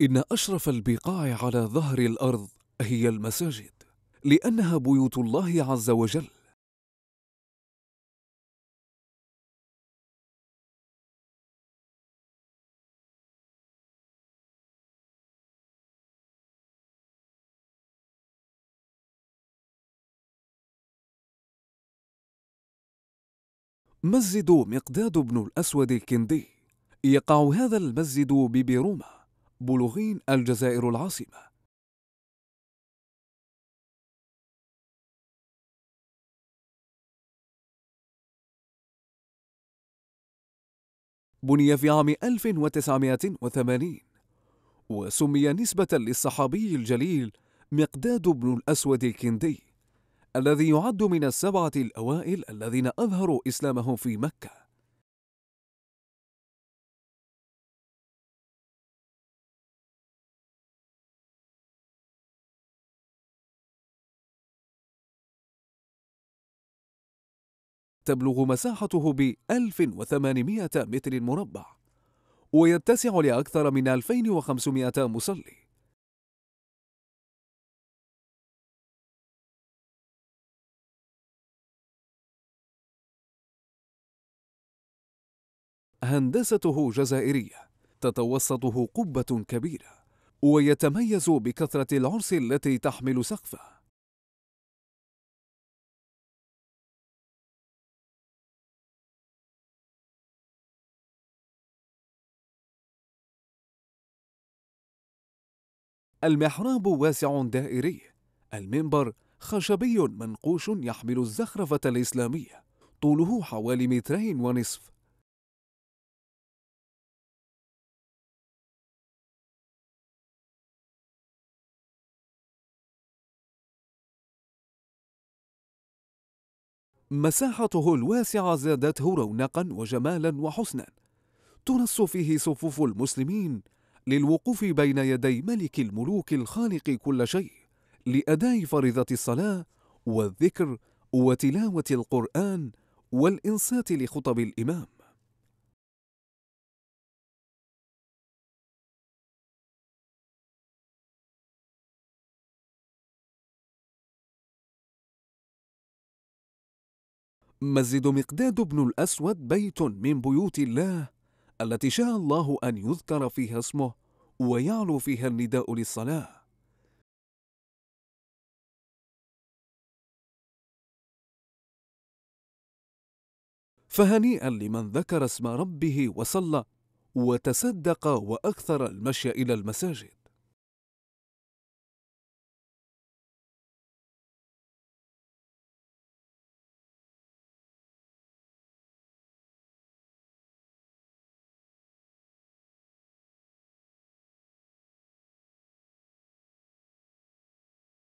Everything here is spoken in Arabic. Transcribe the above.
ان اشرف البقاع على ظهر الارض هي المساجد لانها بيوت الله عز وجل مسجد مقداد بن الاسود الكندي يقع هذا المسجد ببروما بلوغين الجزائر العاصمة بني في عام 1980 وسمي نسبة للصحابي الجليل مقداد بن الأسود الكندي الذي يعد من السبعة الأوائل الذين أظهروا إسلامهم في مكة تبلغ مساحته ب 1800 متر مربع ويتسع لأكثر من 2500 مصلي هندسته جزائرية تتوسطه قبة كبيرة ويتميز بكثرة العرس التي تحمل سقفه المحراب واسع دائري المنبر خشبي منقوش يحمل الزخرفة الإسلامية طوله حوالي مترين ونصف مساحته الواسعة زادته رونقا وجمالا وحسنا تنص فيه صفوف المسلمين للوقوف بين يدي ملك الملوك الخالق كل شيء لاداء فريضه الصلاه والذكر وتلاوه القران والانصات لخطب الامام مسجد مقداد بن الأسود بيت من بيوت الله التي شاء الله أن يذكر فيها اسمه ويعلو فيها النداء للصلاه فهنيئا لمن ذكر اسم ربه وصلى وتصدق واكثر المشي الى المساجد